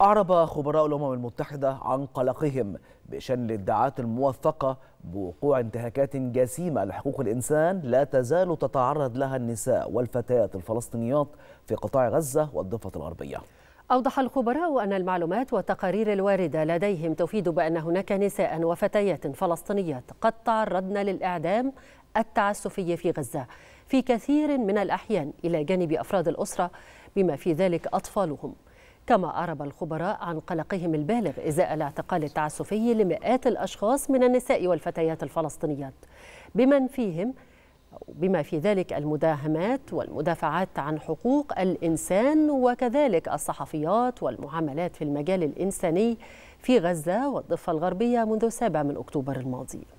أعرب خبراء الأمم المتحدة عن قلقهم بشأن الادعاءات الموثقة بوقوع انتهاكات جسيمة لحقوق الإنسان لا تزال تتعرض لها النساء والفتيات الفلسطينيات في قطاع غزة والضفة الغربية أوضح الخبراء أن المعلومات والتقارير الواردة لديهم تفيد بأن هناك نساء وفتيات فلسطينيات قد تعرضن للإعدام التعسفي في غزة في كثير من الأحيان إلى جانب أفراد الأسرة بما في ذلك أطفالهم كما أعرب الخبراء عن قلقهم البالغ إزاء الاعتقال التعسفي لمئات الأشخاص من النساء والفتيات الفلسطينيات بمن فيهم بما في ذلك المداهمات والمدافعات عن حقوق الإنسان وكذلك الصحفيات والمعاملات في المجال الإنساني في غزة والضفة الغربية منذ 7 من أكتوبر الماضي